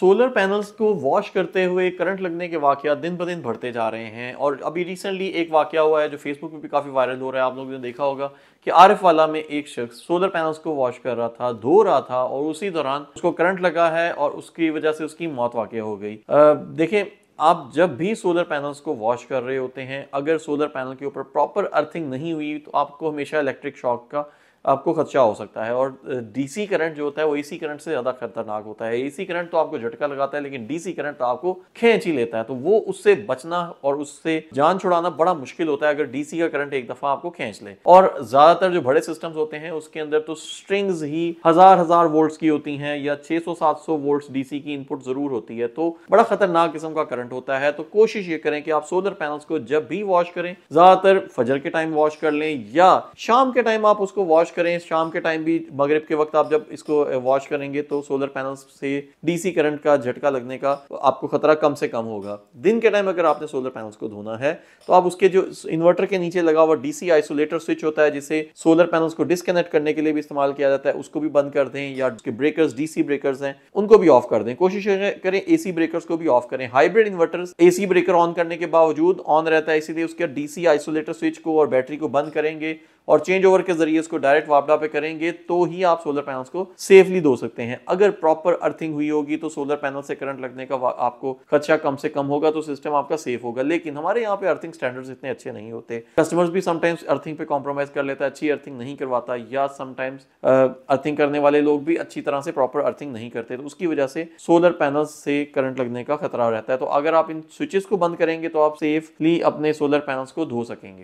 solar panels को wash करते हुए करंट लगने के वाक़ दिन ब दिन बढ़ते जा रहे हैं और अभी रिसेंटली एक वाक़ हुआ है जो फेसबुक पे भी काफ़ी वायरल हो रहा है आप लोगों ने देखा होगा कि आरफ वाला में एक शख्स सोलर पैनल्स को वॉश कर रहा था धो रहा था और उसी दौरान उसको करंट लगा है और उसकी वजह से उसकी मौत वाक़ हो गई देखें आप जब भी सोलर पैनल्स को वॉश कर रहे होते हैं अगर सोलर पैनल के ऊपर प्रॉपर अर्थिंग नहीं हुई तो आपको हमेशा इलेक्ट्रिक शॉक का आपको खदशा हो सकता है और डीसी करंट जो होता है वो एसी करंट से ज़्यादा खतरनाक होता है एसी करंट तो आपको झटका लगाता है लेकिन डीसी करंट तो आपको खींच ही लेता है तो वो उससे बचना और उससे जान छुड़ाना बड़ा मुश्किल होता है अगर डीसी का करंट एक दफ़ा आपको खींच ले और ज़्यादातर जो बड़े सिस्टम्स होते हैं उसके अंदर तो स्ट्रिंग्स ही हज़ार हज़ार वोल्ट की होती है या छह सौ सात सौ वोल्ट डीसी की इनपुट ज़रूर होती है तो बड़ा खतरनाक किस्म का करंट होता है तो कोशिश ये करें कि आप सोलर पैनल्स को जब भी वॉश करें ज़्यादातर फजर के टाइम वॉश कर लें या शाम के टाइम आप उसको वॉश वॉश करें शाम के टाइम भी मगरब के वक्त आप जब इसको वॉश करेंगे तो सोलर पैनल से डीसी करंट का झटका लगने का आपको खतरा कम से कम होगा दिन के टाइम अगर आपने सोलर पैनल्स को धोना है तो आप उसके जो इन्वर्टर के नीचे लगा हुआ डीसी आइसोलेटर स्विच होता है जिसे सोलर पैनल्स को डिसकनेक्ट करने के लिए भी इस्तेमाल किया जाता है उसको भी बंद कर दें या उसके ब्रेकर्स डीसी ब्रेकर्स हैं उनको भी ऑफ कर दें कोशिश करें एसी ब्रेकर्स को भी ऑफ करें hybrid inverter AC breaker on करने के बावजूद ऑन रहता है इसीलिए उसके डीसी आइसोलेटर स्विच को और बैटरी को बंद करेंगे और चेंज ओवर के जरिए इसको डायरेक्ट वापडा पे करेंगे तो ही आप सोलर पैनल्स को सेफली धो सकते हैं अगर प्रॉपर अर्थिंग हुई होगी तो सोलर पैनल से करंट लगने का आपको खदशा कम से कम होगा तो सिस्टम आपका सेफ होगा लेकिन हमारे यहाँ पे अर्थिंग स्टैंडर्ड्स इतने अच्छे नहीं होते कस्टमर्स भी समटाइम्स अर्थिंग पे कॉम्प्रोमाइज कर लेता है अच्छी अर्थिंग नहीं करवाता या समटाइम्स अर्थिंग करने वाले लोग भी अच्छी तरह से प्रॉपर अर्थिंग नहीं करते तो उसकी वजह से सोलर पैनल से करंट लगने का खतरा रहता है तो अगर आप इन स्विचेस को बंद करेंगे तो आप सेफली अपने सोलर पैनल्स को धो सकेंगे